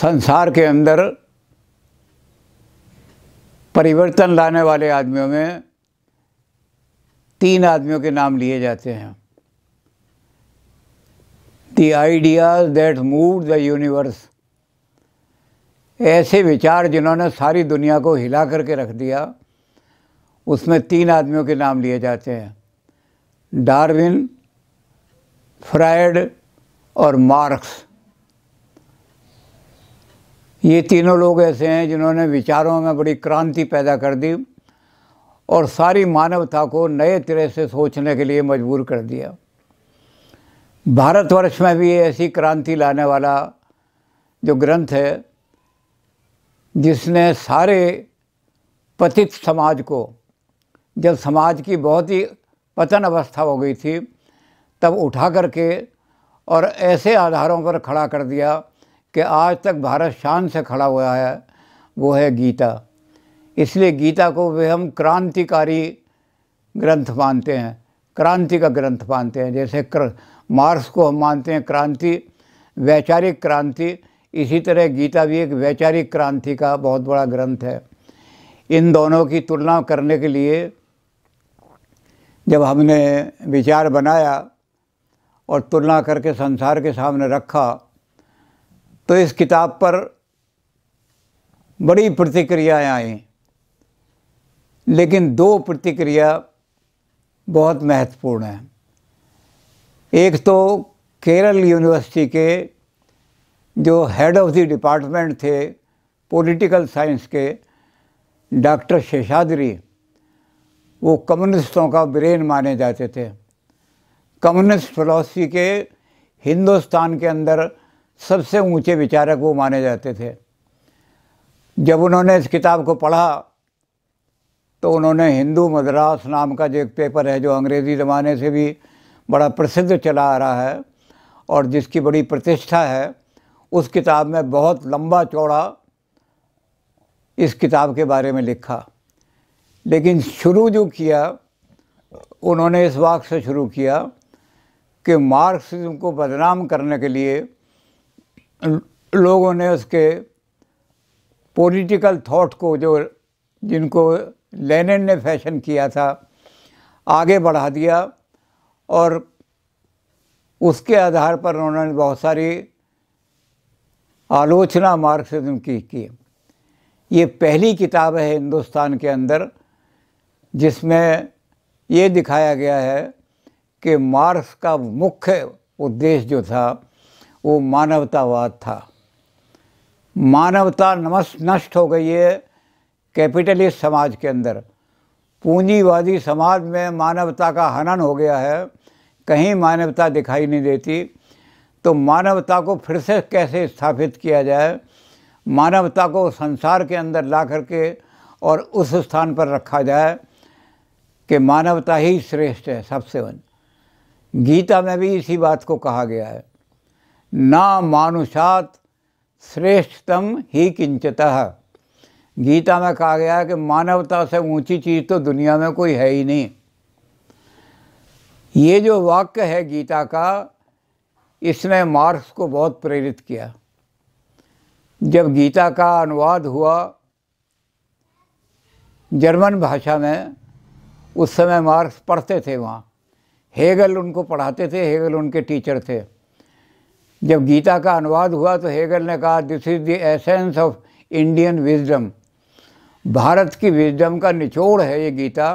संसार के अंदर परिवर्तन लाने वाले आदमियों में तीन आदमियों के नाम लिए जाते हैं the ideas that move the universe ऐसे विचार जिन्होंने सारी दुनिया को हिला करके रख दिया उसमें तीन आदमियों के नाम लिए जाते हैं डार्विन फ्रायड और मार्क्स ये तीनों लोग ऐसे हैं जिन्होंने विचारों में बड़ी क्रांति पैदा कर दी और सारी मानवता को नए तरह से सोचने के लिए मजबूर कर दिया भारतवर्ष में भी ऐसी क्रांति लाने वाला जो ग्रंथ है जिसने सारे पतित समाज को जब समाज की बहुत ही पतन अवस्था हो गई थी तब उठा करके और ऐसे आधारों पर खड़ा कर दिया कि आज तक भारत शान से खड़ा हुआ है वो है गीता इसलिए गीता को वे हम क्रांतिकारी ग्रंथ मानते हैं क्रांति का ग्रंथ मानते हैं जैसे क्र मार्क्स को हम मानते हैं क्रांति वैचारिक क्रांति इसी तरह गीता भी एक वैचारिक क्रांति का बहुत बड़ा ग्रंथ है इन दोनों की तुलना करने के लिए जब हमने विचार बनाया और तुलना करके संसार के सामने रखा तो इस किताब पर बड़ी प्रतिक्रियाएं आई लेकिन दो प्रतिक्रिया बहुत महत्वपूर्ण है एक तो केरल यूनिवर्सिटी के जो हेड ऑफ द डिपार्टमेंट थे पॉलिटिकल साइंस के डॉक्टर शेषाद्री वो कम्युनिस्टों का ब्रेन माने जाते थे कम्युनिस्ट फिलॉसफी के हिंदुस्तान के अंदर सबसे ऊंचे विचारक वो माने जाते थे जब उन्होंने इस किताब को पढ़ा तो उन्होंने हिंदू मद्रास नाम का जो एक पेपर है जो अंग्रेज़ी ज़माने से भी बड़ा प्रसिद्ध चला आ रहा है और जिसकी बड़ी प्रतिष्ठा है उस किताब में बहुत लंबा चौड़ा इस किताब के बारे में लिखा लेकिन शुरू जो किया उन्होंने इस वाक से शुरू किया कि मार्क्सिज्म को बदनाम करने के लिए लोगों ने उसके पॉलिटिकल थॉट को जो जिनको लेनिन ने फैशन किया था आगे बढ़ा दिया और उसके आधार पर उन्होंने बहुत सारी आलोचना मार्क्सिज्म की की ये पहली किताब है हिंदुस्तान के अंदर जिसमें ये दिखाया गया है कि मार्क्स का मुख्य उद्देश्य जो था वो मानवतावाद था मानवता नमस् नष्ट हो गई है कैपिटलिस्ट समाज के अंदर पूंजीवादी समाज में मानवता का हनन हो गया है कहीं मानवता दिखाई नहीं देती तो मानवता को फिर से कैसे स्थापित किया जाए मानवता को संसार के अंदर ला करके और उस स्थान पर रखा जाए कि मानवता ही श्रेष्ठ है सबसे वन गीता में भी इसी बात को कहा गया है ना मानुषात श्रेष्ठतम ही किंचतः गीता में कहा गया है कि मानवता से ऊंची चीज़ तो दुनिया में कोई है ही नहीं ये जो वाक्य है गीता का इसने मार्क्स को बहुत प्रेरित किया जब गीता का अनुवाद हुआ जर्मन भाषा में उस समय मार्क्स पढ़ते थे वहाँ हेगल उनको पढ़ाते थे हेगल उनके टीचर थे जब गीता का अनुवाद हुआ तो हेगल ने कहा this is the essence of Indian wisdom Bharat की विजडम का निचोड़ है ये गीता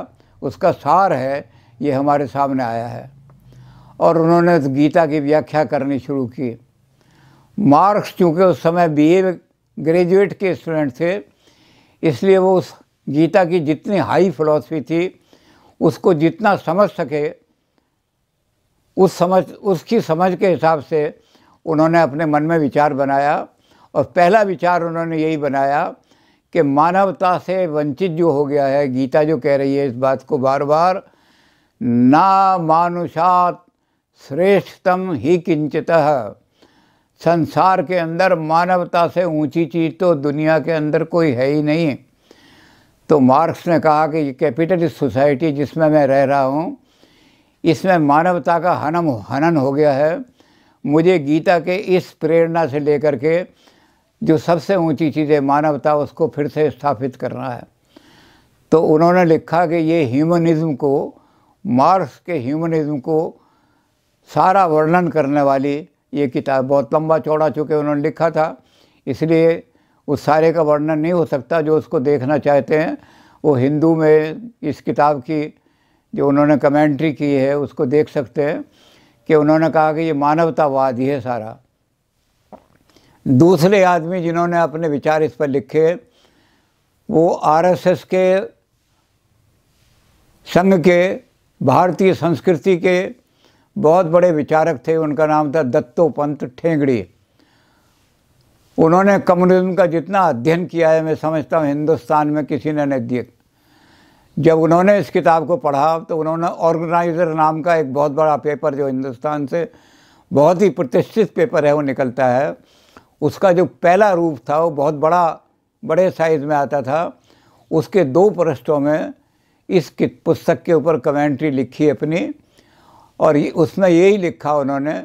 उसका सार है ये हमारे सामने आया है और उन्होंने गीता की व्याख्या करनी शुरू की मार्क्स चूँकि उस समय बीए ग्रेजुएट के स्टूडेंट थे इसलिए वो उस गीता की जितनी हाई फिलॉसफी थी उसको जितना समझ सके उस समझ उसकी समझ के हिसाब से उन्होंने अपने मन में विचार बनाया और पहला विचार उन्होंने यही बनाया कि मानवता से वंचित जो हो गया है गीता जो कह रही है इस बात को बार बार ना मानुषात श्रेष्ठतम ही किंचित संसार के अंदर मानवता से ऊंची चीज़ तो दुनिया के अंदर कोई है ही नहीं तो मार्क्स ने कहा कि ये कैपिटलिस्ट सोसाइटी जिसमें मैं रह रहा हूँ इसमें मानवता का हनम हनन हो गया है मुझे गीता के इस प्रेरणा से लेकर के जो सबसे ऊंची चीज़ है मानवता उसको फिर से स्थापित करना है तो उन्होंने लिखा कि ये ह्यूमनिज़्म को मार्क्स के ह्यूमनिज़्म को सारा वर्णन करने वाली ये किताब बहुत लंबा चौड़ा चूँकि उन्होंने लिखा था इसलिए उस सारे का वर्णन नहीं हो सकता जो उसको देखना चाहते हैं वो हिंदू में इस किताब की जो उन्होंने कमेंट्री की है उसको देख सकते हैं कि उन्होंने कहा कि ये मानवतावाद ही है सारा दूसरे आदमी जिन्होंने अपने विचार इस पर लिखे वो आरएसएस के संघ के भारतीय संस्कृति के बहुत बड़े विचारक थे उनका नाम था दत्तोपंत ठेंगड़ी उन्होंने कम्युनिज्म का जितना अध्ययन किया है मैं समझता हूँ हिंदुस्तान में किसी ने नहीं जब उन्होंने इस किताब को पढ़ा तो उन्होंने ऑर्गेनाइज़र नाम का एक बहुत बड़ा पेपर जो हिंदुस्तान से बहुत ही प्रतिष्ठित पेपर है वो निकलता है उसका जो पहला रूप था वो बहुत बड़ा बड़े साइज़ में आता था उसके दो पृष्ठों में इस पुस्तक के ऊपर कमेंट्री लिखी अपनी और उसमें यही लिखा उन्होंने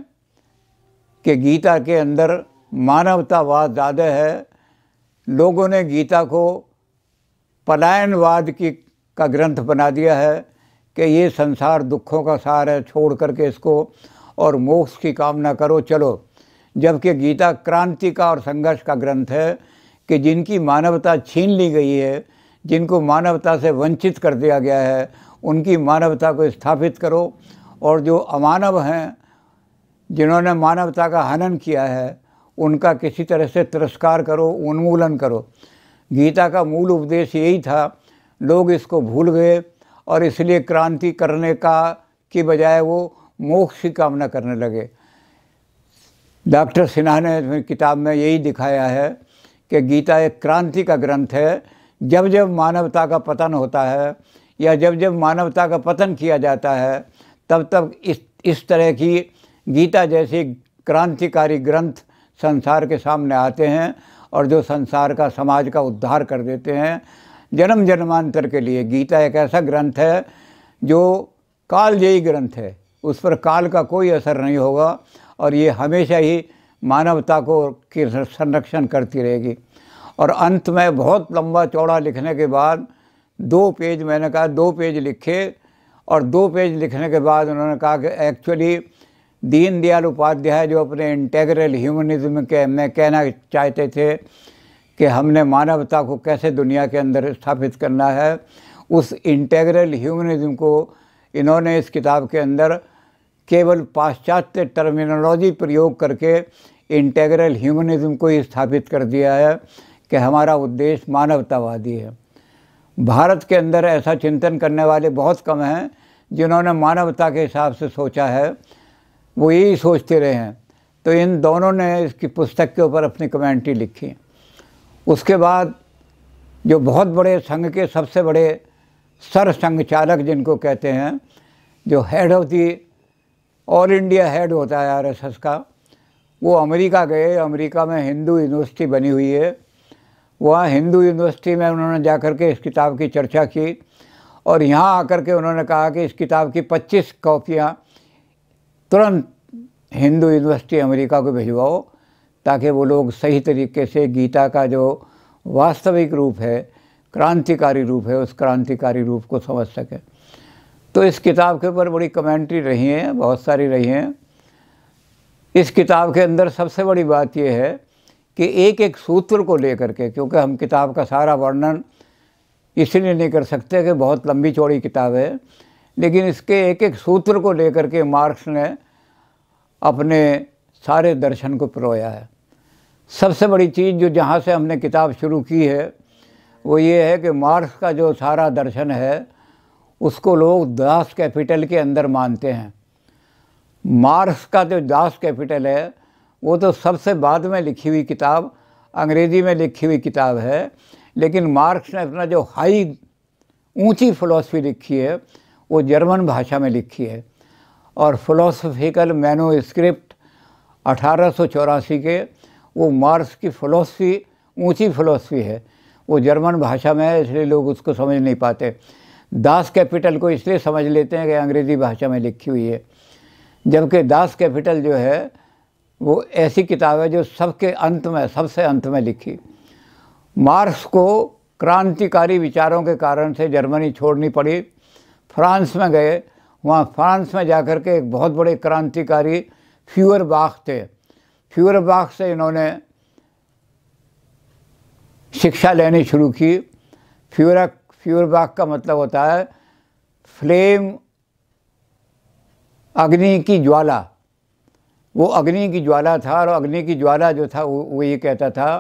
कि गीता के अंदर मानवतावाद ज़्यादा है लोगों ने गीता को पलायनवाद की का ग्रंथ बना दिया है कि ये संसार दुखों का सार है छोड़ करके इसको और मोक्ष की कामना करो चलो जबकि गीता क्रांति का और संघर्ष का ग्रंथ है कि जिनकी मानवता छीन ली गई है जिनको मानवता से वंचित कर दिया गया है उनकी मानवता को स्थापित करो और जो अमानव हैं जिन्होंने मानवता का हनन किया है उनका किसी तरह से तिरस्कार करो उन्मूलन करो गीता का मूल उपदेश यही था लोग इसको भूल गए और इसलिए क्रांति करने का की बजाय वो मोक्ष की कामना करने लगे डॉक्टर सिन्हा ने अपनी किताब में यही दिखाया है कि गीता एक क्रांति का ग्रंथ है जब जब मानवता का पतन होता है या जब जब मानवता का पतन किया जाता है तब तब इस इस तरह की गीता जैसी क्रांतिकारी ग्रंथ संसार के सामने आते हैं और जो संसार का समाज का उद्धार कर देते हैं जन्म जन्मांतर के लिए गीता एक ऐसा ग्रंथ है जो कालजयी ग्रंथ है उस पर काल का कोई असर नहीं होगा और ये हमेशा ही मानवता को की संरक्षण करती रहेगी और अंत में बहुत लंबा चौड़ा लिखने के बाद दो पेज मैंने कहा दो पेज लिखे और दो पेज लिखने के बाद उन्होंने कहा कि एक्चुअली दीनदयाल उपाध्याय जो अपने इंटेग्रल ह्यूमनिज्म के मैं कहना चाहते थे कि हमने मानवता को कैसे दुनिया के अंदर स्थापित करना है उस इंटेग्रल ह्यूमनिज्म को इन्होंने इस किताब के अंदर केवल पाश्चात्य टर्मिनोलॉजी प्रयोग करके इंटेग्रल ह्यूमनिज्म को ही स्थापित कर दिया है कि हमारा उद्देश्य मानवतावादी है भारत के अंदर ऐसा चिंतन करने वाले बहुत कम हैं जिन्होंने मानवता के हिसाब से सोचा है वो यही सोचते रहे हैं तो इन दोनों ने इसकी पुस्तक के ऊपर अपनी कमेंट्री लिखी उसके बाद जो बहुत बड़े संघ के सबसे बड़े सर चालक जिनको कहते हैं जो head of the all India head होता है आरएसएस का वो अमेरिका गए अमेरिका में हिंदू यूनिवर्सिटी बनी हुई है वहाँ हिंदू यूनिवर्सिटी में उन्होंने जा कर के इस किताब की चर्चा की और यहाँ आकर के उन्होंने कहा कि इस किताब की 25 कॉपियाँ तुरंत हिंदू यूनिवर्सिटी अमेरिका को भिजवाओ ताकि वो लोग सही तरीके से गीता का जो वास्तविक रूप है क्रांतिकारी रूप है उस क्रांतिकारी रूप को समझ सकें तो इस किताब के ऊपर बड़ी कमेंट्री रही हैं बहुत सारी रही हैं इस किताब के अंदर सबसे बड़ी बात यह है कि एक एक सूत्र को लेकर के क्योंकि हम किताब का सारा वर्णन इसलिए नहीं कर सकते कि बहुत लंबी चौड़ी किताब है लेकिन इसके एक एक सूत्र को लेकर के मार्क्स ने अपने सारे दर्शन को पिरोया है सबसे बड़ी चीज़ जो जहाँ से हमने किताब शुरू की है वो ये है कि मार्क्स का जो सारा दर्शन है उसको लोग दास कैपिटल के अंदर मानते हैं मार्क्स का जो दास कैपिटल है वो तो सबसे बाद में लिखी हुई किताब अंग्रेज़ी में लिखी हुई किताब है लेकिन मार्क्स ने अपना जो हाई ऊंची फ़िलासफ़ी लिखी है वो जर्मन भाषा में लिखी है और फिलोसफिकल मैनोस्क्रिप्ट अठारह के वो मार्क्स की फलोसफ़ी ऊंची फ़िलोसफी है वो जर्मन भाषा में है इसलिए लोग उसको समझ नहीं पाते दास कैपिटल को इसलिए समझ लेते हैं कि अंग्रेज़ी भाषा में लिखी हुई है जबकि दास कैपिटल जो है वो ऐसी किताब है जो सबके अंत में सबसे अंत में लिखी मार्क्स को क्रांतिकारी विचारों के कारण से जर्मनी छोड़नी पड़ी फ्रांस में गए वहाँ फ्रांस में जाकर के एक बहुत बड़े क्रांतिकारी फ्यूअर बाख थे फ्यूर बाग से इन्होंने शिक्षा लेनी शुरू की फ्यूरा फ्यूर बाग का मतलब होता है फ्लेम अग्नि की ज्वाला वो अग्नि की ज्वाला था और अग्नि की ज्वाला जो था वो, वो ये कहता था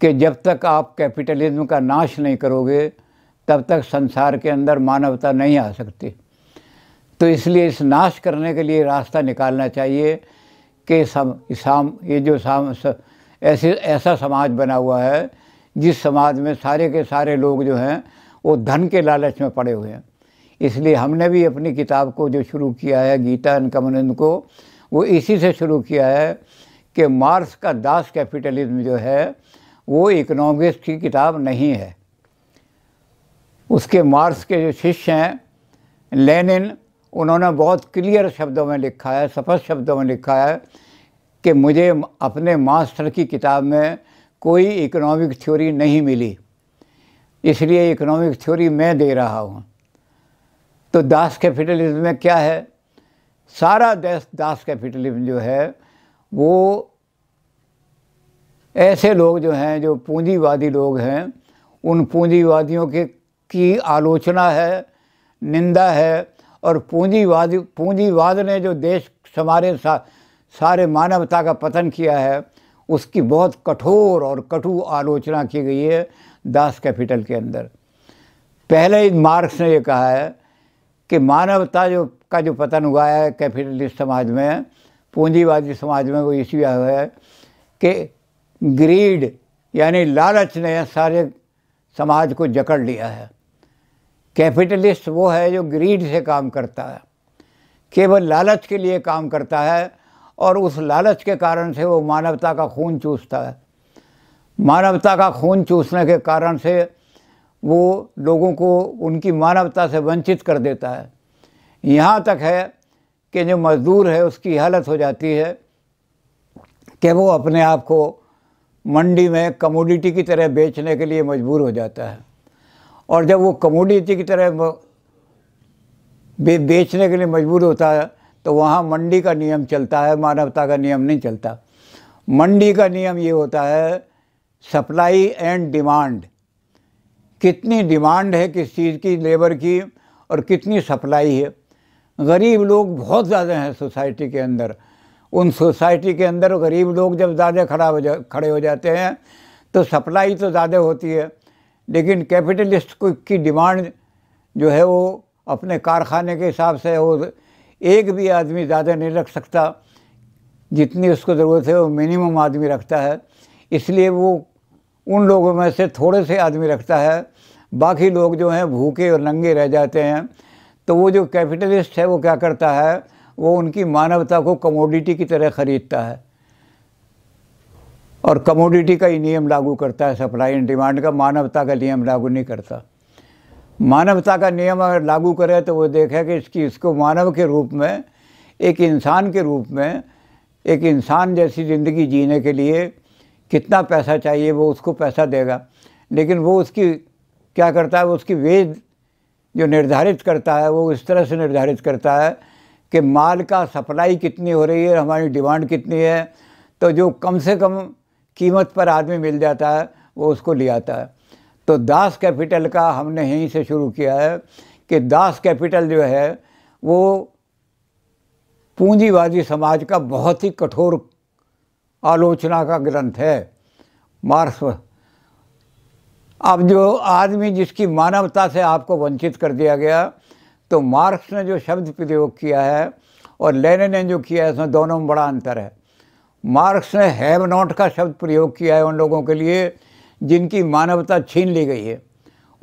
कि जब तक आप कैपिटलिज्म का नाश नहीं करोगे तब तक संसार के अंदर मानवता नहीं आ सकती तो इसलिए इस नाश करने के लिए रास्ता निकालना चाहिए के सम इसाम ये जो साम स, ऐसे ऐसा समाज बना हुआ है जिस समाज में सारे के सारे लोग जो हैं वो धन के लालच में पड़े हुए हैं इसलिए हमने भी अपनी किताब को जो शुरू किया है गीता कमनंद को वो इसी से शुरू किया है कि मार्स का दास कैपिटलिज्म जो है वो इकोनॉमिक्स की किताब नहीं है उसके मार्स के जो शिष्य हैं लेनिन उन्होंने बहुत क्लियर शब्दों में लिखा है सफल शब्दों में लिखा है कि मुझे अपने मास्टर की किताब में कोई इकोनॉमिक थ्योरी नहीं मिली इसलिए इकोनॉमिक थ्योरी मैं दे रहा हूँ तो दास कैपिटलिज्म में क्या है सारा देश दास कैपिटलिज्म जो है वो ऐसे लोग जो हैं जो पूंजीवादी लोग हैं उन पूंजीवादियों के की आलोचना है निंदा है और पूंजीवाद पूंजीवाद ने जो देश हमारे सा, सारे मानवता का पतन किया है उसकी बहुत कठोर और कटु आलोचना की गई है दास कैपिटल के अंदर पहले ही मार्क्स ने ये कहा है कि मानवता जो का जो पतन हुआ है कैपिटलिस्ट समाज में पूंजीवादी समाज में वो इसी हुआ है कि ग्रीड यानी लालच ने सारे समाज को जकड़ लिया है कैपिटलिस्ट वो है जो ग्रीड से काम करता है केवल लालच के लिए काम करता है और उस लालच के कारण से वो मानवता का खून चूसता है मानवता का खून चूसने के कारण से वो लोगों को उनकी मानवता से वंचित कर देता है यहाँ तक है कि जो मज़दूर है उसकी हालत हो जाती है कि वो अपने आप को मंडी में कमोडिटी की तरह बेचने के लिए मजबूर हो जाता है और जब वो कमोडिटी की तरह बेचने के लिए मजबूर होता है तो वहाँ मंडी का नियम चलता है मानवता का नियम नहीं चलता मंडी का नियम ये होता है सप्लाई एंड डिमांड कितनी डिमांड है किस चीज़ की लेबर की और कितनी सप्लाई है गरीब लोग बहुत ज़्यादा हैं सोसाइटी के अंदर उन सोसाइटी के अंदर गरीब लोग जब ज़्यादा खड़ा हो जा खड़े हो जाते हैं तो सप्लाई तो ज़्यादा होती है लेकिन कैपिटलिस्ट को की डिमांड जो है वो अपने कारखाने के हिसाब से वो एक भी आदमी ज़्यादा नहीं रख सकता जितनी उसको ज़रूरत है वो मिनिमम आदमी रखता है इसलिए वो उन लोगों में से थोड़े से आदमी रखता है बाकी लोग जो हैं भूखे और नंगे रह जाते हैं तो वो जो कैपिटलिस्ट है वो क्या करता है वो उनकी मानवता को कमोडिटी की तरह ख़रीदता है और कमोडिटी का ही नियम लागू करता है सप्लाई एंड डिमांड का मानवता का नियम लागू नहीं करता मानवता का नियम अगर लागू करे तो वो देखे कि इसकी इसको मानव के रूप में एक इंसान के रूप में एक इंसान जैसी ज़िंदगी जीने के लिए कितना पैसा चाहिए वो उसको पैसा देगा लेकिन वो उसकी क्या करता है वो उसकी वेज जो निर्धारित करता है वो इस तरह से निर्धारित करता है कि माल का सप्लाई कितनी हो रही है हमारी डिमांड कितनी है तो जो कम से कम कीमत पर आदमी मिल जाता है वो उसको ले आता है तो दास कैपिटल का हमने यहीं से शुरू किया है कि दास कैपिटल जो है वो पूंजीवादी समाज का बहुत ही कठोर आलोचना का ग्रंथ है मार्क्स अब जो आदमी जिसकी मानवता से आपको वंचित कर दिया गया तो मार्क्स ने जो शब्द प्रयोग किया है और लेने ने जो किया है उसमें दोनों में बड़ा अंतर है मार्क्स ने हैव नॉट का शब्द प्रयोग किया है उन लोगों के लिए जिनकी मानवता छीन ली गई है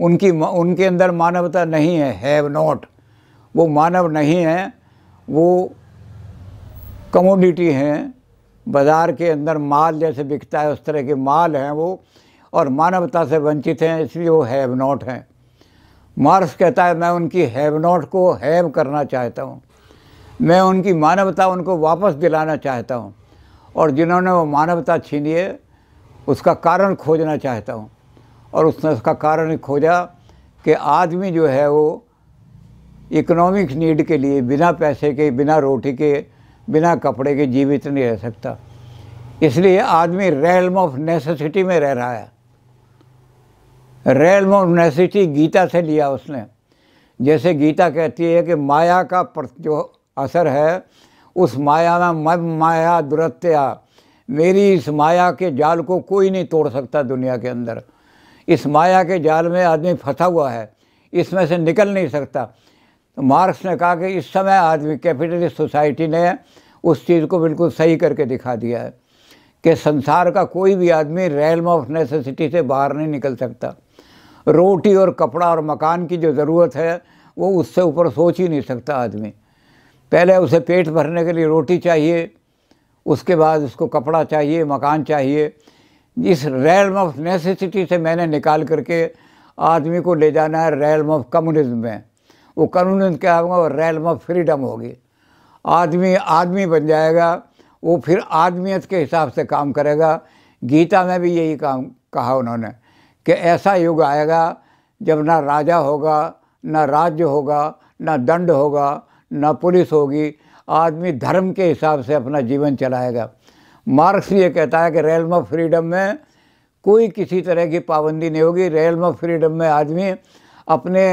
उनकी उनके अंदर मानवता नहीं है हैव नॉट वो मानव नहीं है वो कमोडिटी हैं बाज़ार के अंदर माल जैसे बिकता है उस तरह के माल हैं वो और मानवता से वंचित हैं इसलिए वो हैव नॉट हैं मार्क्स कहता है मैं उनकी हैव नॉट को हैव करना चाहता हूँ मैं उनकी मानवता उनको वापस दिलाना चाहता हूँ और जिन्होंने वो मानवता छीनी है उसका कारण खोजना चाहता हूँ और उसने उसका कारण खोजा कि आदमी जो है वो इकोनॉमिक नीड के लिए बिना पैसे के बिना रोटी के बिना कपड़े के जीवित नहीं रह सकता इसलिए आदमी रेलम ऑफ नेसेसिटी में रह रहा है रेलम ऑफ नेसेसिटी गीता से लिया उसने जैसे गीता कहती है कि माया का जो असर है उस माया में मम माया दुरत्या मेरी इस माया के जाल को कोई नहीं तोड़ सकता दुनिया के अंदर इस माया के जाल में आदमी फंसा हुआ है इसमें से निकल नहीं सकता तो मार्क्स ने कहा कि इस समय आदमी कैपिटलिस्ट सोसाइटी ने उस चीज़ को बिल्कुल सही करके दिखा दिया है कि संसार का कोई भी आदमी रैलम ऑफ नेसेसिटी से बाहर नहीं निकल सकता रोटी और कपड़ा और मकान की जो ज़रूरत है वो उससे ऊपर सोच ही नहीं सकता आदमी पहले उसे पेट भरने के लिए रोटी चाहिए उसके बाद उसको कपड़ा चाहिए मकान चाहिए इस रैलम ऑफ नेसेसिटी से मैंने निकाल करके आदमी को ले जाना है रैलम ऑफ कम्युनिज्म में वो कम्युनिज्म क्या होगा रैलम ऑफ फ्रीडम होगी आदमी आदमी बन जाएगा वो फिर आदमियत के हिसाब से काम करेगा गीता में भी यही काम कहा उन्होंने कि ऐसा युग आएगा जब ना राजा होगा ना राज्य होगा ना दंड होगा ना पुलिस होगी आदमी धर्म के हिसाब से अपना जीवन चलाएगा मार्क्स ये कहता है कि रेलम ऑफ फ्रीडम में कोई किसी तरह की पाबंदी नहीं होगी रेलम ऑफ फ्रीडम में आदमी अपने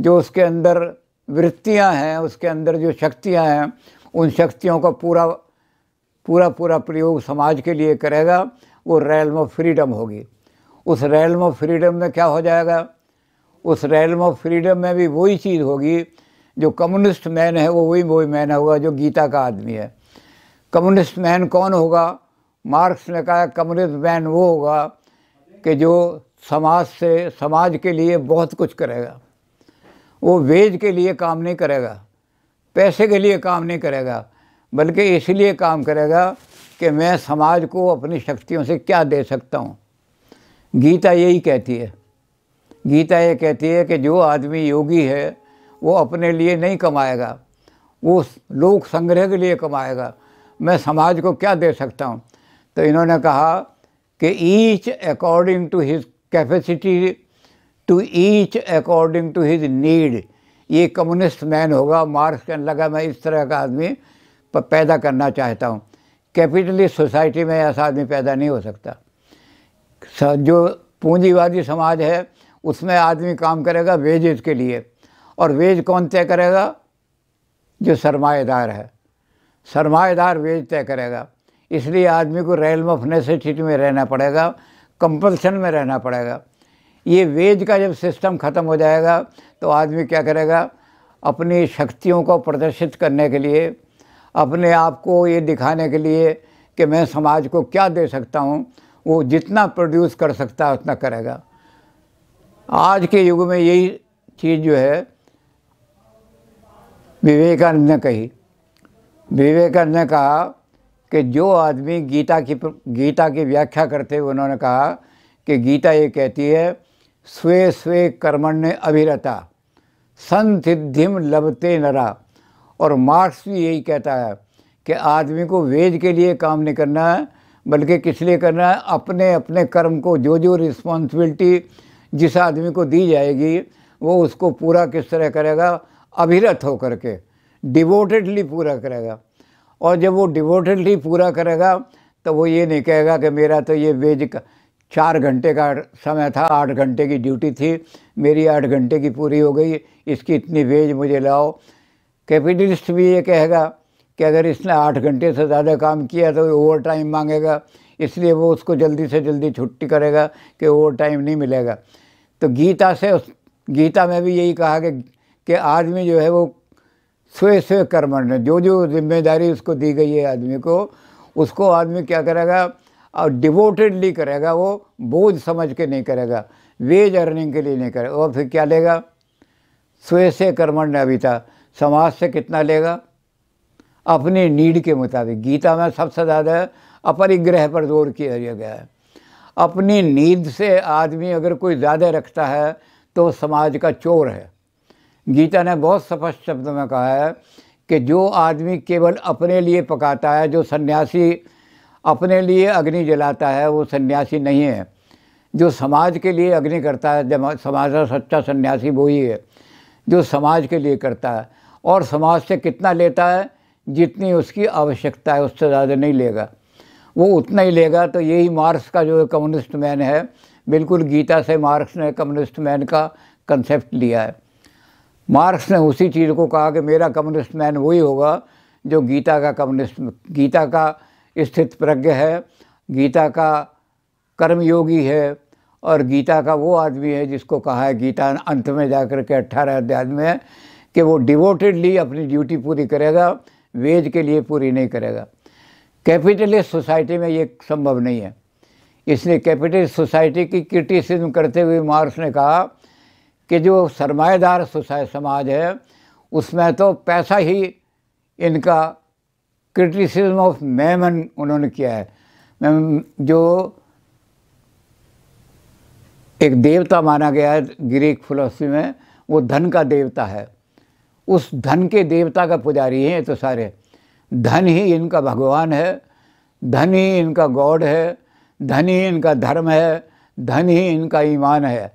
जो उसके अंदर वृत्तियां हैं उसके अंदर जो शक्तियां हैं उन शक्तियों का पूरा पूरा पूरा प्रयोग समाज के लिए करेगा वो रेलम ऑफ फ्रीडम होगी उस रेलम ऑफ फ्रीडम में क्या हो जाएगा उस रेलम ऑफ फ्रीडम में भी वही चीज़ होगी जो कम्युनिस्ट मैन है वो वही वही मैन होगा जो गीता का आदमी है कम्युनिस्ट मैन कौन होगा मार्क्स ने कहा कम्युनिस्ट मैन वो होगा कि जो समाज से समाज के लिए बहुत कुछ करेगा वो वेज के लिए काम नहीं करेगा पैसे के लिए काम नहीं करेगा बल्कि इसलिए काम करेगा कि मैं समाज को अपनी शक्तियों से क्या दे सकता हूँ गीता यही कहती है गीता ये कहती है कि जो आदमी योगी है वो अपने लिए नहीं कमाएगा वो लोक संग्रह के लिए कमाएगा मैं समाज को क्या दे सकता हूँ तो इन्होंने कहा कि each according to his capacity to each according to his need ये कम्युनिस्ट मैन होगा मार्क्स कहने लगा मैं इस तरह का आदमी पैदा करना चाहता हूँ कैपिटलिस्ट सोसाइटी में ऐसा आदमी पैदा नहीं हो सकता जो पूंजीवादी समाज है उसमें आदमी काम करेगा वेजेस के लिए और वेज कौन तय करेगा जो सरमाएदार है सरमाएदार वेज तय करेगा इसलिए आदमी को रेल में अपने से चिट में रहना पड़ेगा कंपल्सन में रहना पड़ेगा ये वेज का जब सिस्टम ख़त्म हो जाएगा तो आदमी क्या करेगा अपनी शक्तियों को प्रदर्शित करने के लिए अपने आप को ये दिखाने के लिए कि मैं समाज को क्या दे सकता हूँ वो जितना प्रोड्यूस कर सकता है उतना करेगा आज के युग में यही चीज़ जो है विवेकानंद ने कही विवेकानंद ने कहा कि जो आदमी गीता की गीता की व्याख्या करते हुए उन्होंने कहा कि गीता ये कहती है स्वे स्वे कर्मण्य अभिरता संसिद्धिम लभते नरा और मार्क्स भी यही कहता है कि आदमी को वेद के लिए काम नहीं करना है बल्कि किस लिए करना है अपने अपने कर्म को जो जो रिस्पॉन्सिबिलिटी जिस आदमी को दी जाएगी वो उसको पूरा किस तरह करेगा अभिरत होकर के डिवोटेडली पूरा करेगा और जब वो डिवोटेडली पूरा करेगा तो वो ये नहीं कहेगा कि मेरा तो ये वेज का चार घंटे का समय था आठ घंटे की ड्यूटी थी मेरी आठ घंटे की पूरी हो गई इसकी इतनी वेज मुझे लाओ कैपिटलिस्ट भी ये कहेगा कि अगर इसने आठ घंटे से ज़्यादा काम किया तो ओवर टाइम मांगेगा इसलिए वो उसको जल्दी से जल्दी छुट्टी करेगा कि ओवर टाइम नहीं मिलेगा तो गीता से उस गीता में भी यही कहा कि कि आदमी जो है वो स्वयं स्वयं कर्मण जो जो जिम्मेदारी उसको दी गई है आदमी को उसको आदमी क्या करेगा और डिवोटेडली करेगा वो बोझ समझ के नहीं करेगा वेज अर्निंग के लिए नहीं करेगा और फिर क्या लेगा स्वयं से अभी था समाज से कितना लेगा अपनी नीड के मुताबिक गीता में सबसे ज़्यादा अपरिग्रह पर जोर किया गया है अपनी नींद से आदमी अगर कोई ज़्यादा रखता है तो समाज का चोर है गीता ने बहुत स्पष्ट शब्दों में कहा है कि जो आदमी केवल अपने लिए पकाता है जो सन्यासी अपने लिए अग्नि जलाता है वो सन्यासी नहीं है जो समाज के लिए अग्नि करता है समाज का सच्चा सन्यासी वो ही है जो समाज के लिए करता है और समाज से कितना लेता है जितनी उसकी आवश्यकता है उससे ज़्यादा नहीं लेगा वो उतना ही लेगा तो यही मार्क्स का जो कम्युनिस्ट मैन है बिल्कुल गीता से मार्क्स ने कम्युनिस्ट मैन का कंसेप्ट लिया है मार्क्स ने उसी चीज़ को कहा कि मेरा कम्युनिस्ट मैन वही होगा जो गीता का कम्युनिस्ट गीता का स्थित प्रज्ञ है गीता का कर्मयोगी है और गीता का वो आदमी है जिसको कहा है गीता अंत में जा कर के अट्ठारह अध्याय में कि वो डिवोटेडली अपनी ड्यूटी पूरी करेगा वेज के लिए पूरी नहीं करेगा कैपिटलिस्ट सोसाइटी में ये संभव नहीं है इसलिए कैपिटलिस्ट सोसाइटी की क्रिटिसिज्म करते हुए मार्क्स ने कहा कि जो सरमाएदार समाज है उसमें तो पैसा ही इनका क्रिटिसिज्म ऑफ मेमन उन्होंने किया है जो एक देवता माना गया है ग्रीक फिलोसफी में वो धन का देवता है उस धन के देवता का पुजारी हैं तो सारे धन ही इनका भगवान है धन ही इनका गॉड है धन ही इनका धर्म है धन ही इनका ईमान है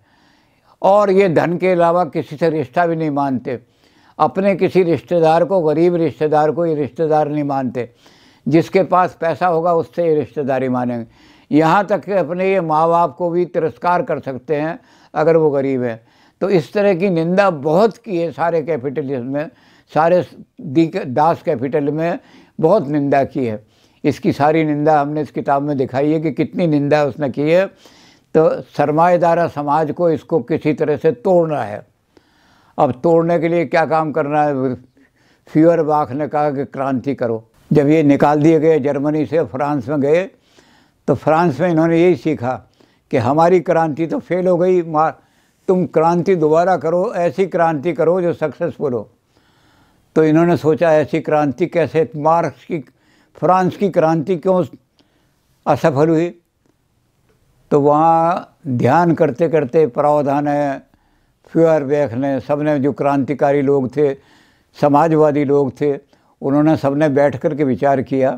और ये धन के अलावा किसी से रिश्ता भी नहीं मानते अपने किसी रिश्तेदार को गरीब रिश्तेदार को ये रिश्तेदार नहीं मानते जिसके पास पैसा होगा उससे ये रिश्तेदारी मानेंगे यहाँ तक कि अपने ये माँ बाप को भी तिरस्कार कर सकते हैं अगर वो गरीब है तो इस तरह की निंदा बहुत की है सारे कैपिटलिज्म में सारे दास कैपिटल में बहुत निंदा की है इसकी सारी निंदा हमने इस किताब में दिखाई है कि कितनी निंदा उसने की है तो सरमाएदारा समाज को इसको किसी तरह से तोड़ना है अब तोड़ने के लिए क्या काम करना है फ्यूअर बाख ने कहा कि क्रांति करो जब ये निकाल दिए गए जर्मनी से फ्रांस में गए तो फ्रांस में इन्होंने यही सीखा कि हमारी क्रांति तो फेल हो गई मार तुम क्रांति दोबारा करो ऐसी क्रांति करो जो सक्सेसफुल हो तो इन्होंने सोचा ऐसी क्रांति कैसे मार्क्स की फ्रांस की क्रांति क्यों असफल हुई तो वहाँ ध्यान करते करते प्रावधान है फ्यूअर बैख ने सबने जो क्रांतिकारी लोग थे समाजवादी लोग थे उन्होंने सबने बैठ कर के विचार किया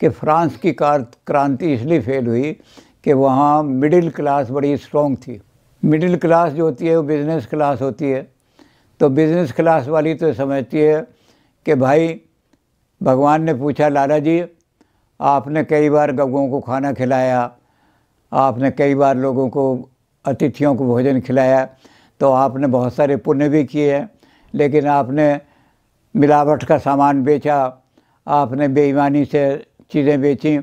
कि फ्रांस की क्रांति इसलिए फेल हुई कि वहाँ मिडिल क्लास बड़ी स्ट्रॉन्ग थी मिडिल क्लास जो होती है वो बिज़नेस क्लास होती है तो बिज़नेस क्लास वाली तो समझती है कि भाई भगवान ने पूछा लाला जी आपने कई बार गवों को खाना खिलाया आपने कई बार लोगों को अतिथियों को भोजन खिलाया तो आपने बहुत सारे पुण्य भी किए हैं लेकिन आपने मिलावट का सामान बेचा आपने बेईमानी से चीज़ें बेची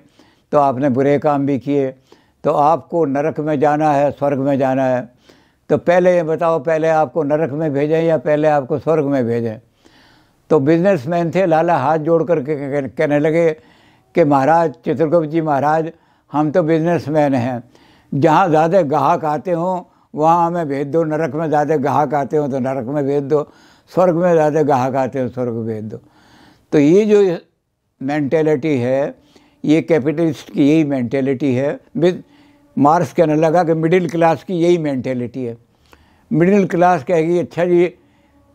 तो आपने बुरे काम भी किए तो आपको नरक में जाना है स्वर्ग में जाना है तो पहले ये बताओ पहले आपको नरक में भेजें या पहले आपको स्वर्ग में भेजें तो बिजनेसमैन थे लाला हाथ जोड़ कर के कहने लगे कि महाराज चित्रगुप्त जी महाराज हम तो बिजनेसमैन हैं जहाँ ज़्यादा ग्राहक आते हों वहाँ हमें भेज दो नरक में ज़्यादा ग्राहक आते हों तो नरक में भेज दो स्वर्ग में ज़्यादा ग्राहक आते हो स्वर्ग भेज दो तो ये जो मैंटेलिटी है ये कैपिटलिस्ट की यही मैंटेलिटी है विद मार्क्स कहने लगा कि मिडिल क्लास की यही मैंटेलिटी है मिडिल क्लास कहेगी अच्छा जी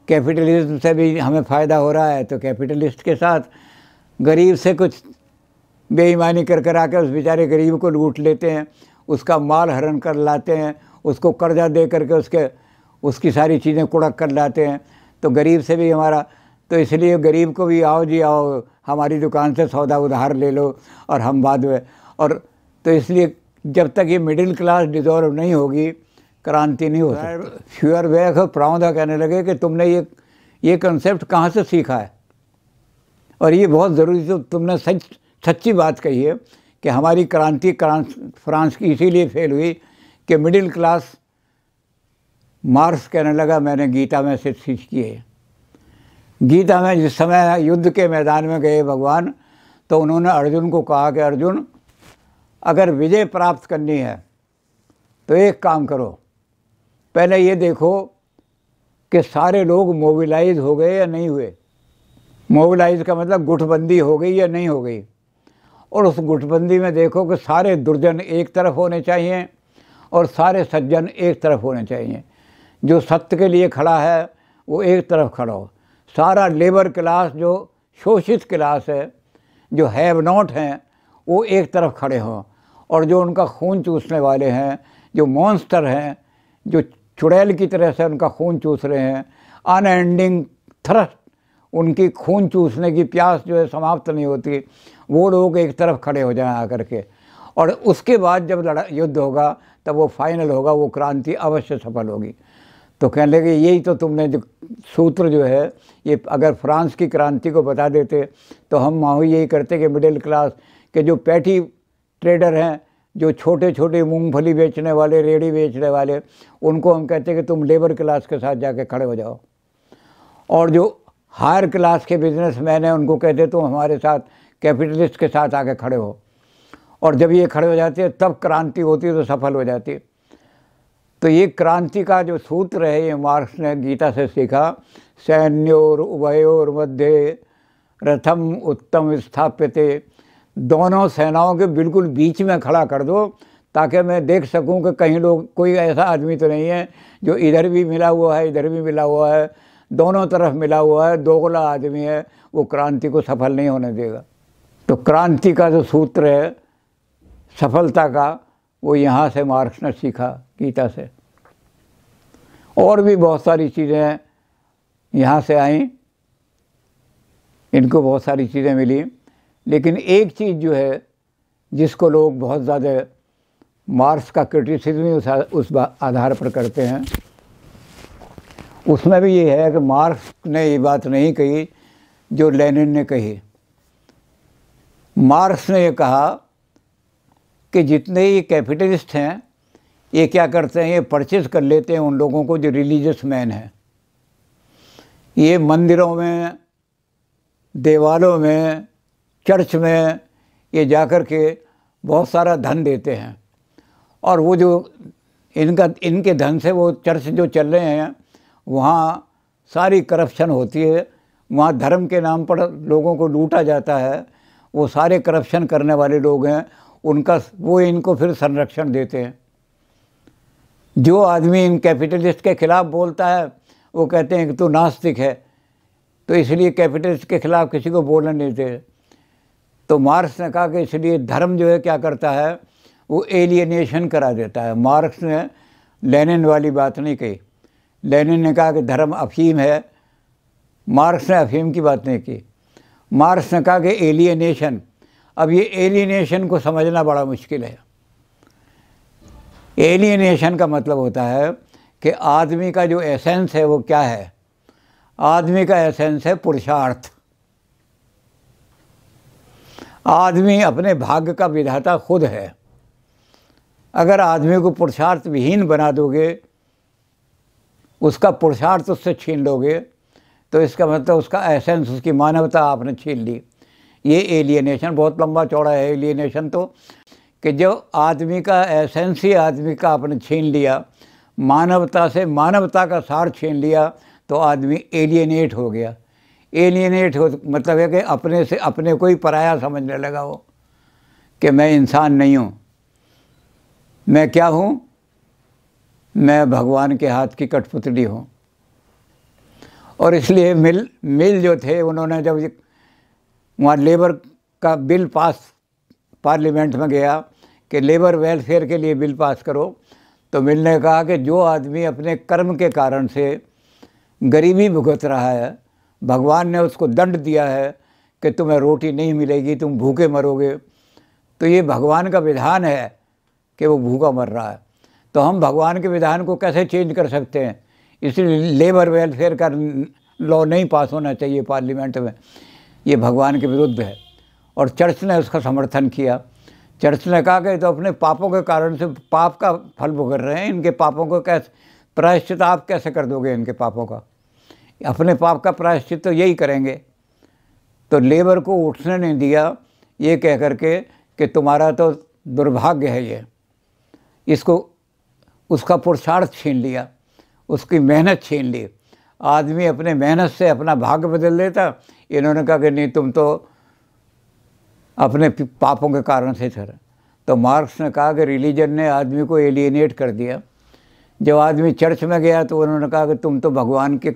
कैपिटलिज्म से भी हमें फ़ायदा हो रहा है तो कैपिटलिस्ट के साथ गरीब से कुछ बेईमानी कर कर आकर उस बेचारे गरीब को लूट लेते हैं उसका माल हरण कर लाते हैं उसको कर्जा दे करके उसके उसकी सारी चीज़ें कुड़क कर लाते हैं तो गरीब से भी हमारा तो इसलिए गरीब को भी आओ जी आओ हमारी दुकान से सौदा उधार ले लो और हम बाद में और तो इसलिए जब तक ये मिडिल क्लास डिजॉल्व नहीं होगी क्रांति नहीं हो सकती फ्यूअर वैक और प्राउदा कहने लगे कि तुमने ये ये कंसेप्ट कहाँ से सीखा है और ये बहुत ज़रूरी तो तुमने सच सच्ची बात कही है कि हमारी क्रांति क्रांस फ्रांस की इसीलिए फेल हुई कि मिडिल क्लास मार्क्स कहने लगा मैंने गीता में सिर्फ सीख किए गीता में जिस समय युद्ध के मैदान में गए भगवान तो उन्होंने अर्जुन को कहा कि अर्जुन अगर विजय प्राप्त करनी है तो एक काम करो पहले ये देखो कि सारे लोग मोबिलाइज हो गए या नहीं हुए मोबिलाइज का मतलब गुठबंदी हो गई या नहीं हो गई और उस गुटबंदी में देखो कि सारे दुर्जन एक तरफ होने चाहिए और सारे सज्जन एक तरफ होने चाहिए जो सत्य के लिए खड़ा है वो एक तरफ खड़ा हो सारा लेबर क्लास जो शोषित क्लास है जो हैव नॉट हैं वो एक तरफ खड़े हों और जो उनका खून चूसने वाले हैं जो मॉन्स्टर हैं जो चुड़ैल की तरह से उनका खून चूस रहे हैं अनएंडिंग थ्रस्ट उनकी खून चूसने की प्यास जो है समाप्त नहीं होती वो लोग एक तरफ खड़े हो जाएं आकर के और उसके बाद जब लड़ा युद्ध होगा तब वो फाइनल होगा वो क्रांति अवश्य सफल होगी तो कहने लगे यही तो तुमने जो सूत्र जो है ये अगर फ्रांस की क्रांति को बता देते तो हम माहौल यही करते कि मिडिल क्लास के जो पैठी ट्रेडर हैं जो छोटे छोटे मूंगफली बेचने वाले रेड़ी बेचने वाले उनको हम कहते कि तुम लेबर क्लास के साथ जाके खड़े हो जाओ और जो हायर क्लास के बिजनेस मैन हैं उनको कहते तुम हमारे साथ कैपिटलिस्ट के साथ आके खड़े हो और जब ये खड़े हो जाते हैं तब क्रांति होती है तो सफल हो जाती है तो ये क्रांति का जो सूत्र है ये मार्क्स ने गीता से सीखा सैन्योर उभयोर मध्य रथम उत्तम स्थापित दोनों सेनाओं के बिल्कुल बीच में खड़ा कर दो ताकि मैं देख सकूं कि कहीं लोग कोई ऐसा आदमी तो नहीं है जो इधर भी मिला हुआ है इधर भी मिला हुआ है दोनों तरफ मिला हुआ है दोगला आदमी है वो क्रांति को सफल नहीं होने देगा तो क्रांति का जो सूत्र है सफलता का वो यहाँ से मार्क्स ने सीखा गीता से और भी बहुत सारी चीज़ें यहाँ से आई इनको बहुत सारी चीज़ें मिली लेकिन एक चीज़ जो है जिसको लोग बहुत ज़्यादा मार्क्स का क्रिटिसिज्म ही उस, उस आधार पर करते हैं उसमें भी ये है कि मार्क्स ने ये बात नहीं कही जो लेनिन ने कही मार्क्स ने ये कहा कि जितने ही कैपिटलिस्ट हैं ये क्या करते हैं ये परचेज कर लेते हैं उन लोगों को जो रिलीजियस मैन हैं ये मंदिरों में देवालों में चर्च में ये जा कर के बहुत सारा धन देते हैं और वो जो इनका इनके धन से वो चर्च जो चल रहे हैं वहाँ सारी करप्शन होती है वहाँ धर्म के नाम पर लोगों को लूटा जाता है वो सारे करप्शन करने वाले लोग हैं उनका वो इनको फिर संरक्षण देते हैं जो आदमी इन कैपिटलिस्ट के ख़िलाफ़ बोलता है वो कहते हैं कि तू नास्तिक है तो इसलिए कैपिटलिस्ट के ख़िलाफ़ किसी को बोलने नहीं देते तो मार्क्स ने कहा कि इसलिए धर्म जो है क्या करता है वो एलियनेशन करा देता है मार्क्स ने लेनिन वाली बात नहीं कही लेनिन ने कहा कि धर्म अफीम है मार्क्स ने अफीम की बात नहीं की मार्क्स ने कहा कि एलियनेशन अब ये एलियनेशन को समझना बड़ा मुश्किल है एलियनेशन का मतलब होता है कि आदमी का जो एसेंस है वो क्या है आदमी का एसेंस है पुरुषार्थ आदमी अपने भाग्य का विधाता खुद है अगर आदमी को पुरुषार्थ विहीन बना दोगे उसका पुरुषार्थ उससे छीन लोगे तो इसका मतलब उसका एसेंस उसकी मानवता आपने छीन ली ये एलियनेशन बहुत लंबा चौड़ा है एलियनेशन तो कि जो आदमी का एसेंस ही आदमी का आपने छीन लिया मानवता से मानवता का सार छीन लिया तो आदमी एलियनेट हो गया एलियनेट हो मतलब है कि अपने से अपने को ही पराया समझने लगा वो कि मैं इंसान नहीं हूँ मैं क्या हूँ मैं भगवान के हाथ की कठपुतली हूँ और इसलिए मिल मिल जो थे उन्होंने जब वहाँ लेबर का बिल पास पार्लियामेंट में गया कि लेबर वेलफेयर के लिए बिल पास करो तो मिल ने कहा कि जो आदमी अपने कर्म के कारण से गरीबी भुगत रहा है भगवान ने उसको दंड दिया है कि तुम्हें रोटी नहीं मिलेगी तुम भूखे मरोगे तो ये भगवान का विधान है कि वो भूखा मर रहा है तो हम भगवान के विधान को कैसे चेंज कर सकते हैं इसलिए लेबर वेलफेयर का लॉ नहीं पास होना चाहिए पार्लियामेंट में ये भगवान के विरुद्ध है और चर्च ने उसका समर्थन किया चर्च ने कहा कि तो अपने पापों के कारण से पाप का फल भुगर रहे हैं इनके पापों को कैसे प्रायश्चित आप कैसे कर दोगे इनके पापों का अपने पाप का प्रायश्चित तो यही करेंगे तो लेबर को उठने नहीं दिया ये कह कर के कि तुम्हारा तो दुर्भाग्य है ये इसको उसका पुरुषार्थ छीन लिया उसकी मेहनत छीन ली आदमी अपने मेहनत से अपना भाग्य बदल लेता इन्होंने कहा कि नहीं तुम तो अपने पापों के कारण से थे तो मार्क्स ने कहा कि रिलीजन ने आदमी को एलिएनेट कर दिया जब आदमी चर्च में गया तो उन्होंने कहा कि तुम तो भगवान के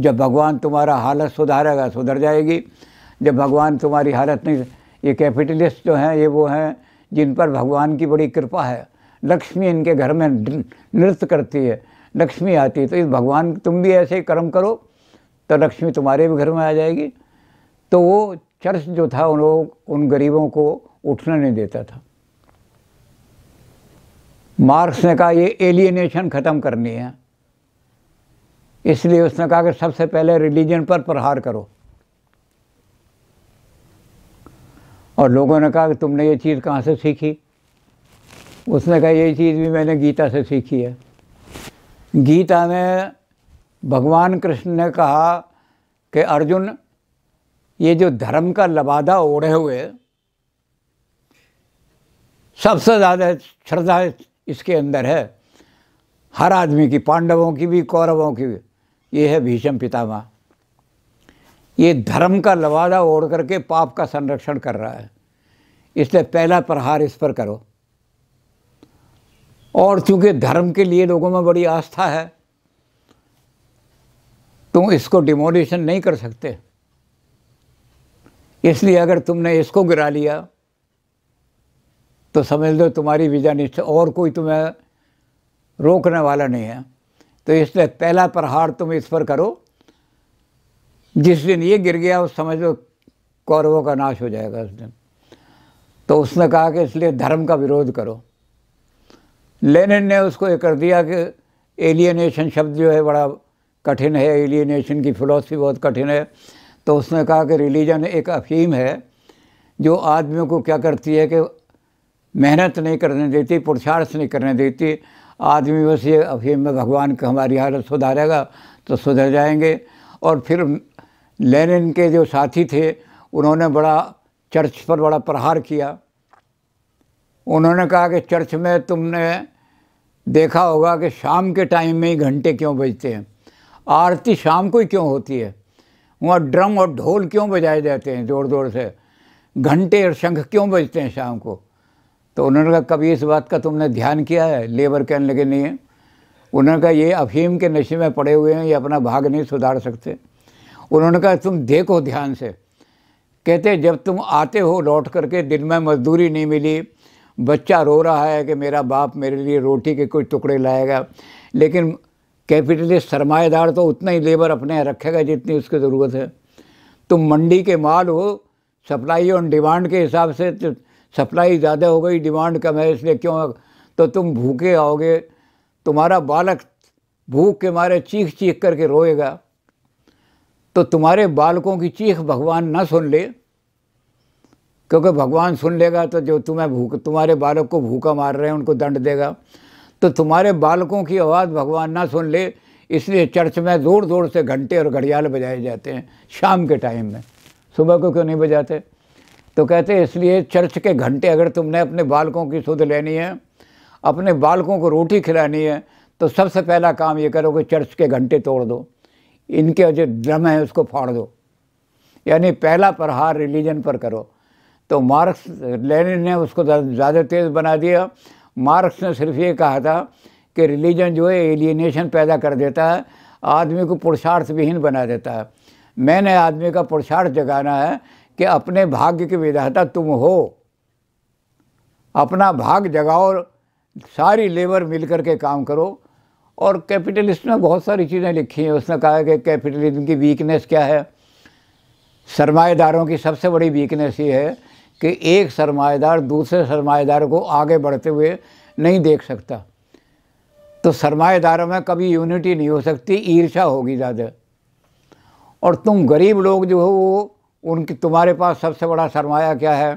जब भगवान तुम्हारा हालत सुधारेगा सुधर जाएगी जब भगवान तुम्हारी हालत नहीं ये कैपिटलिस्ट जो हैं ये वो हैं जिन पर भगवान की बड़ी कृपा है लक्ष्मी इनके घर में नृत्य करती है लक्ष्मी आती है तो इस भगवान तुम भी ऐसे कर्म करो तो लक्ष्मी तुम्हारे भी घर में आ जाएगी तो वो चर्च जो था उन लोग उन गरीबों को उठने नहीं देता था मार्क्स ने कहा ये एलियनेशन ख़त्म करनी है इसलिए उसने कहा कि सबसे पहले रिलीजन पर प्रहार करो और लोगों ने कहा कि तुमने ये चीज़ कहाँ से सीखी उसने कहा ये चीज़ भी मैंने गीता से सीखी है गीता में भगवान कृष्ण ने कहा कि अर्जुन ये जो धर्म का लबादा ओढ़े हुए सबसे ज़्यादा श्रद्धा इसके अंदर है हर आदमी की पांडवों की भी कौरवों की भी ये है भीषम पितामह ये धर्म का लवादा ओढ़ करके पाप का संरक्षण कर रहा है इसलिए पहला प्रहार इस पर करो और चूंकि धर्म के लिए लोगों में बड़ी आस्था है तुम इसको डिमोलिशन नहीं कर सकते इसलिए अगर तुमने इसको गिरा लिया तो समझ लो तुम्हारी विजय निष्ठा और कोई तुम्हें रोकने वाला नहीं है तो इसलिए पहला प्रहार तुम इस पर करो जिस दिन ये गिर गया उस समझ लो तो कौरवों का नाश हो जाएगा उस दिन तो उसने कहा कि इसलिए धर्म का विरोध करो लेनिन ने उसको ये कर दिया कि एलियनेशन शब्द जो है बड़ा कठिन है एलियनेशन की फ़िलोसफी बहुत कठिन है तो उसने कहा कि रिलीजन एक अफीम है जो आदमियों को क्या करती है कि मेहनत नहीं करने देती पुरुषार्थ नहीं करने देती आदमी बस ये अफीम में भगवान की हमारी हालत सुधारेगा तो सुधर जाएंगे और फिर लेनिन के जो साथी थे उन्होंने बड़ा चर्च पर बड़ा प्रहार किया उन्होंने कहा कि चर्च में तुमने देखा होगा कि शाम के टाइम में ही घंटे क्यों बजते हैं आरती शाम को ही क्यों होती है वहाँ ड्रम और ढोल क्यों बजाए जाते हैं ज़ोर ज़ोर से घंटे और शंख क्यों बजते हैं शाम को तो उन्होंने कहा कभी इस बात का तुमने ध्यान किया है लेबर कहने लगे नहीं है उन्होंने कहा ये अफीम के नशे में पड़े हुए हैं ये अपना भाग नहीं सुधार सकते उन्होंने कहा तुम देखो ध्यान से कहते जब तुम आते हो लौट करके दिन में मजदूरी नहीं मिली बच्चा रो रहा है कि मेरा बाप मेरे लिए रोटी के कुछ टुकड़े लाएगा लेकिन कैपिटलिस्ट सरमाएदार तो उतना ही लेबर अपने यहाँ रखेगा जितनी उसकी ज़रूरत है तो मंडी के माल हो सप्लाई और डिमांड के हिसाब से तो सप्लाई ज़्यादा हो गई डिमांड कम है इसलिए क्यों तो तुम भूखे आओगे तुम्हारा बालक भूख के मारे चीख चीख करके रोएगा तो तुम्हारे बालकों की चीख भगवान ना सुन ले क्योंकि भगवान सुन लेगा तो जो तुम्हें भूख तुम्हारे बालक को भूखा मार रहे हैं उनको दंड देगा तो तुम्हारे बालकों की आवाज़ भगवान ना सुन ले इसलिए चर्च में ज़ोर ज़ोर से घंटे और घड़ियाल बजाए जाते हैं शाम के टाइम में सुबह को क्यों नहीं बजाते तो कहते इसलिए चर्च के घंटे अगर तुमने अपने बालकों की सुध लेनी है अपने बालकों को रोटी खिलानी है तो सबसे पहला काम ये करो कि चर्च के घंटे तोड़ दो इनके जो ड्रम है उसको फाड़ दो यानी पहला प्रहार रिलीजन पर करो तो मार्क्स लेनिन ने उसको ज़्यादा तेज़ बना दिया मार्क्स ने सिर्फ ये कहा था कि रिलीजन जो है एलियनेशन पैदा कर देता है आदमी को पुरुषार्थ विहीन बना देता है मैंने आदमी का पुरुषार्थ जगाना है कि अपने भाग्य के विधाता तुम हो अपना भाग जगाओ सारी लेबर मिल कर के काम करो और कैपिटलिस्ट ने बहुत सारी चीज़ें लिखी हैं उसने कहा कि कैपिटलिज्म की वीकनेस क्या है सरमाएदारों की सबसे बड़ी वीकनेस ये है कि एक सरमाएदार दूसरे सरमाएदार को आगे बढ़ते हुए नहीं देख सकता तो सरमाएदारों में कभी यूनिटी नहीं हो सकती ईर्षा होगी ज़्यादा और तुम गरीब लोग जो हो वो उनकी तुम्हारे पास सबसे बड़ा सरमाया क्या है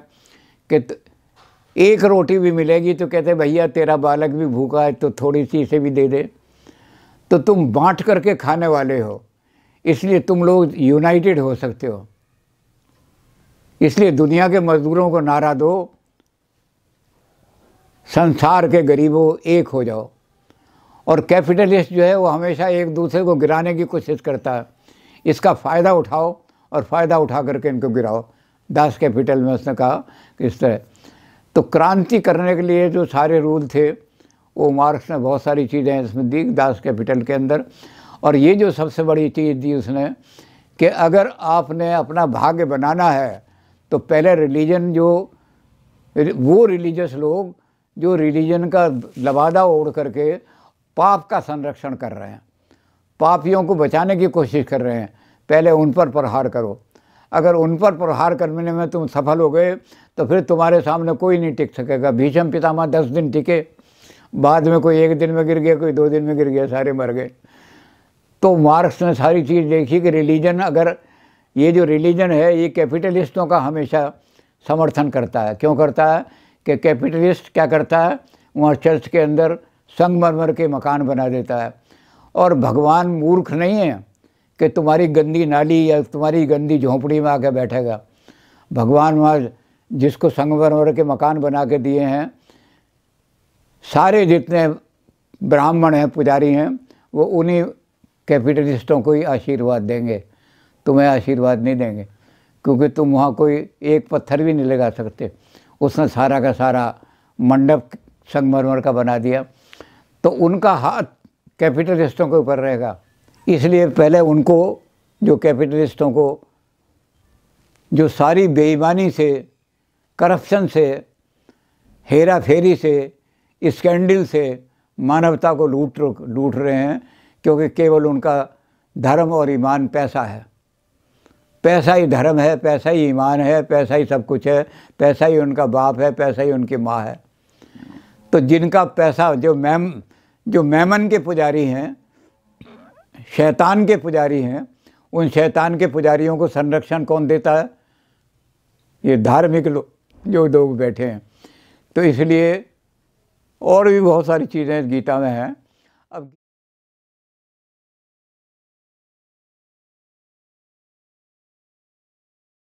कि एक रोटी भी मिलेगी तो कहते भैया तेरा बालक भी भूखा है तो थोड़ी सी इसे भी दे दे तो तुम बांट करके खाने वाले हो इसलिए तुम लोग यूनाइटेड हो सकते हो इसलिए दुनिया के मजदूरों को नारा दो संसार के गरीबों एक हो जाओ और कैपिटलिस्ट जो है वो हमेशा एक दूसरे को गिराने की कोशिश करता है इसका फ़ायदा उठाओ और फ़ायदा उठा करके इनको गिराओ दास कैपिटल में उसने कहा कि इस तरह तो क्रांति करने के लिए जो सारे रूल थे वो मार्क्स ने बहुत सारी चीज़ें इसमें दी दास कैपिटल के अंदर और ये जो सबसे बड़ी चीज़ दी उसने कि अगर आपने अपना भाग्य बनाना है तो पहले रिलीजन जो वो रिलीजियस लोग जो रिलीजन का लबादा ओढ़ करके पाप का संरक्षण कर रहे हैं पापियों को बचाने की कोशिश कर रहे हैं पहले उन पर प्रहार करो अगर उन पर प्रहार करने में तुम सफल हो गए तो फिर तुम्हारे सामने कोई नहीं टिक सकेगा भीषम पितामह दस दिन टिके बाद में कोई एक दिन में गिर गया कोई दो दिन में गिर गया सारे मर गए तो मार्क्स ने सारी चीज़ देखी कि रिलीजन अगर ये जो रिलीजन है ये कैपिटलिस्टों का हमेशा समर्थन करता है क्यों करता है कि कैपिटलिस्ट क्या करता है वहाँ चर्च के अंदर संगमरमर के मकान बना देता है और भगवान मूर्ख नहीं है कि तुम्हारी गंदी नाली या तुम्हारी गंदी झोंपड़ी में आके बैठेगा भगवान वहाँ जिसको संगमरमर के मकान बना के दिए हैं सारे जितने ब्राह्मण हैं पुजारी हैं वो उन्हीं कैपिटलिस्टों को ही आशीर्वाद देंगे तुम्हें आशीर्वाद नहीं देंगे क्योंकि तुम वहाँ कोई एक पत्थर भी नहीं लगा सकते उसने सारा का सारा मंडप संगमरमर का बना दिया तो उनका हाथ कैपिटलिस्टों के ऊपर रहेगा इसलिए पहले उनको जो कैपिटलिस्टों को जो सारी बेईमानी से करप्शन से हेरा फेरी से स्कैंडल से मानवता को लूट लूट रहे हैं क्योंकि केवल उनका धर्म और ईमान पैसा है पैसा ही धर्म है पैसा ही ईमान है पैसा ही सब कुछ है पैसा ही उनका बाप है पैसा ही उनकी माँ है तो जिनका पैसा जो मैम जो मैमन के पुजारी हैं शैतान के पुजारी हैं उन शैतान के पुजारियों को संरक्षण कौन देता है ये धार्मिक लोग जो लोग बैठे हैं तो इसलिए और भी बहुत सारी चीज़ें गीता में हैं